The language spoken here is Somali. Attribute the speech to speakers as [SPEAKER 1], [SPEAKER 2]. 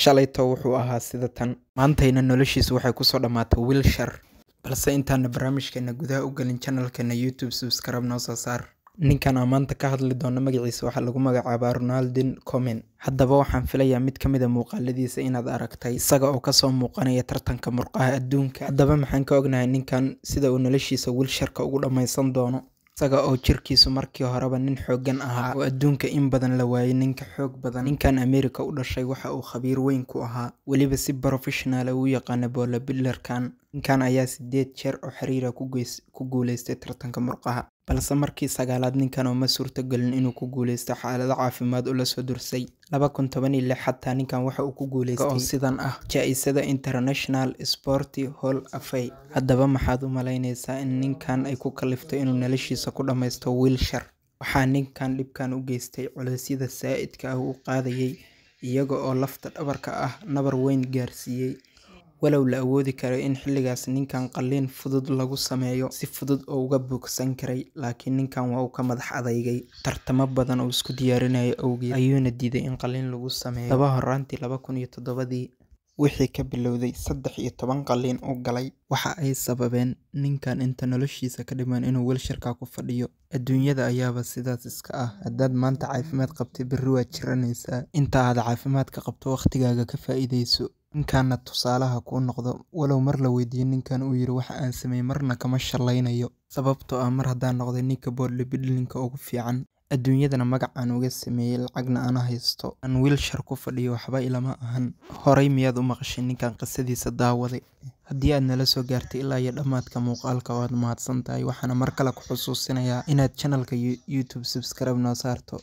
[SPEAKER 1] shalayto wuxuu ahaa sida tan maantayna noloshiisa waxay kusoo dhammaatay wilshar balse intaana barnaamijkeena gudaha u gelin janalkeena youtube subscribe noo soo saar ninkan aa maanta ka hadli doona magaciisa waxaa lagu magacaabaa ronaldin comin haddaba waxaan filayaa mid ka mid a muuqaaladiisa inaad aragtay isaga oo kasoo muuqanaya tartanka murqaha adduunka haddaba maxaan ka ognahay ninkan sida uu noloshiisa wilsharka ugu dhammaysan doono isaga oo jirkiisu markii horeba nin xooggan ahaa oo adduunka in badan la waayay ninka xoog badan ninkan ameerika u dhashay waxa uu khabiir weyn ku ahaa weliba si brofeshonaala ah uu yaqaana boola bidlarkan ninkan ayaa sideed jeer oo xiriira ku guuleystay tartanka murqaha balse markii sagaalaad ninkan uma suurto gelin inuu ku guuleysto xaalado caafimaad ula soo dursay xataa ninkan waxa uu ku guuleystay oo sidan ah jaa-isada international sporti hall afay haddaba maxaad u malaynaysaa in ninkan ay ku kalifto inuu noloshiisa ku dhammaysto wiilshar waxaa ninkan dhibkan u geystay culeysyada saa'idka ah u qaadayay iyaga oo lafta dhabarka ah nabar weyn gaarsiiyey walow la awoodi karay in xilligaas ninkan qalliin fudud lagu sameeyo si fudud oo uga bogsan karay laakiin ninkan waa uu ka madax adaygay tartamo badan oo isku diyaarinaya awgeed ayuuna diiday in qalliin lagu sameeyo daba horaantii laba kun iyo toddobadii wixii ka bilowday saddex iyo toban qalliin u galay waxa ay sababeen ninkan inta noloshiisa ka dhiman inuu welsharka ku fadhiyo adduunyada ayaaba sidaas iska ah haddaad maanta caafimaad qabtay berri waad jiranaysaa inta aad caafimaadka qabto wakhtigaaga ka faa'iidayso Ninkaana tusaalaha kuu noqdo, walow mar la weydiiyey ninkan uu yiri waxa aan sameeyey marna kama shallaynayo sababtoo ah mar haddaan noqday ninka bodybuilding ugu fiican adduunyadana magac aan sameeyey lacagna aana haysto aan wilshar fadhiyo waxba ilama ahan. Horay miyaad u maqashay ninkan qisadiisa daawaday Haddii aad nala soo gaartay ilaa iyo dhammaadka muuqaalka oo mahadsan tahay waxaana mar kale ku xusuusinayaa inaad channelka YouTube subscribe noo saarto.